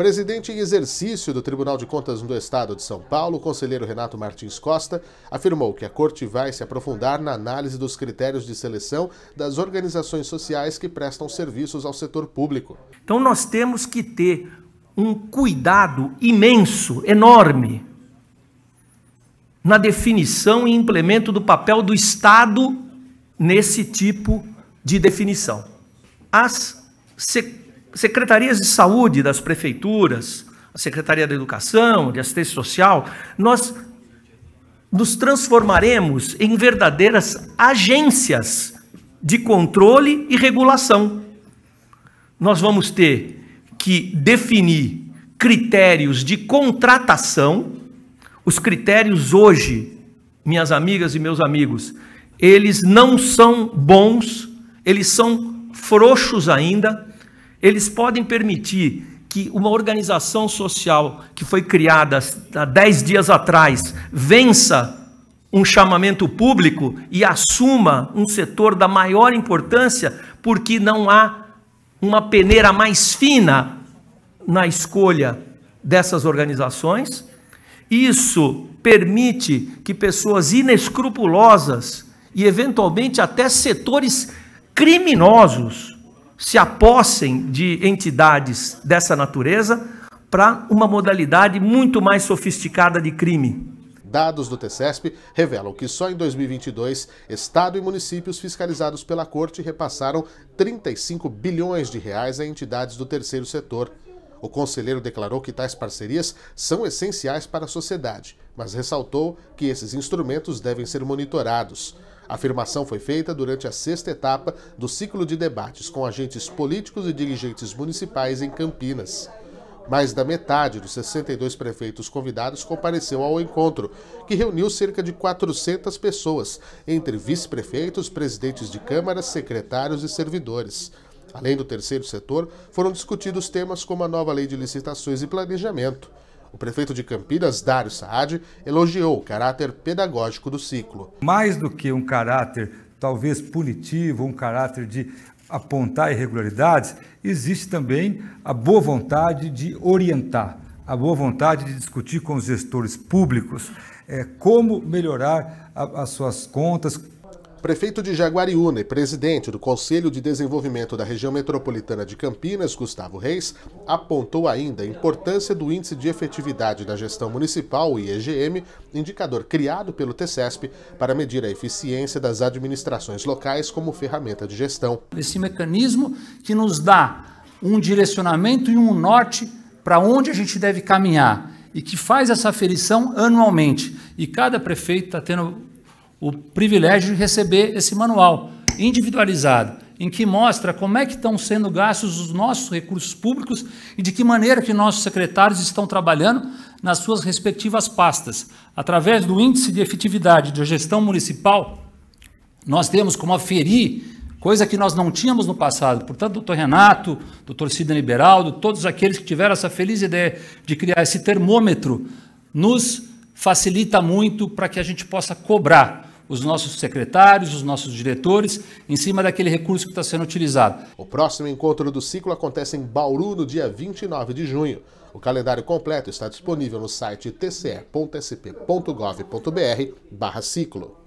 Presidente em exercício do Tribunal de Contas do Estado de São Paulo, o conselheiro Renato Martins Costa, afirmou que a corte vai se aprofundar na análise dos critérios de seleção das organizações sociais que prestam serviços ao setor público. Então nós temos que ter um cuidado imenso, enorme, na definição e implemento do papel do Estado nesse tipo de definição. As sequências secretarias de saúde das prefeituras, a Secretaria da Educação, de Assistência Social, nós nos transformaremos em verdadeiras agências de controle e regulação. Nós vamos ter que definir critérios de contratação. Os critérios hoje, minhas amigas e meus amigos, eles não são bons, eles são frouxos ainda, eles podem permitir que uma organização social que foi criada há dez dias atrás vença um chamamento público e assuma um setor da maior importância, porque não há uma peneira mais fina na escolha dessas organizações. Isso permite que pessoas inescrupulosas e eventualmente até setores criminosos se apossem de entidades dessa natureza para uma modalidade muito mais sofisticada de crime. Dados do TCESP revelam que só em 2022, estado e municípios fiscalizados pela corte repassaram 35 bilhões de reais a entidades do terceiro setor. O conselheiro declarou que tais parcerias são essenciais para a sociedade, mas ressaltou que esses instrumentos devem ser monitorados. A afirmação foi feita durante a sexta etapa do ciclo de debates com agentes políticos e dirigentes municipais em Campinas. Mais da metade dos 62 prefeitos convidados compareceu ao encontro, que reuniu cerca de 400 pessoas, entre vice-prefeitos, presidentes de câmaras, secretários e servidores. Além do terceiro setor, foram discutidos temas como a nova lei de licitações e planejamento o prefeito de Campinas, Dário Saad, elogiou o caráter pedagógico do ciclo. Mais do que um caráter talvez punitivo, um caráter de apontar irregularidades, existe também a boa vontade de orientar, a boa vontade de discutir com os gestores públicos é, como melhorar a, as suas contas, Prefeito de Jaguariúna e presidente do Conselho de Desenvolvimento da Região Metropolitana de Campinas, Gustavo Reis, apontou ainda a importância do Índice de Efetividade da Gestão Municipal, IEGM, indicador criado pelo TCESP para medir a eficiência das administrações locais como ferramenta de gestão. Esse mecanismo que nos dá um direcionamento e um norte para onde a gente deve caminhar e que faz essa aferição anualmente. E cada prefeito está tendo o privilégio de receber esse manual individualizado, em que mostra como é que estão sendo gastos os nossos recursos públicos e de que maneira que nossos secretários estão trabalhando nas suas respectivas pastas. Através do índice de efetividade de gestão municipal, nós temos como aferir coisa que nós não tínhamos no passado. Portanto, doutor Renato, doutor Cida Liberaldo, todos aqueles que tiveram essa feliz ideia de criar esse termômetro, nos facilita muito para que a gente possa cobrar os nossos secretários, os nossos diretores, em cima daquele recurso que está sendo utilizado. O próximo encontro do ciclo acontece em Bauru no dia 29 de junho. O calendário completo está disponível no site tce.sp.gov.br ciclo.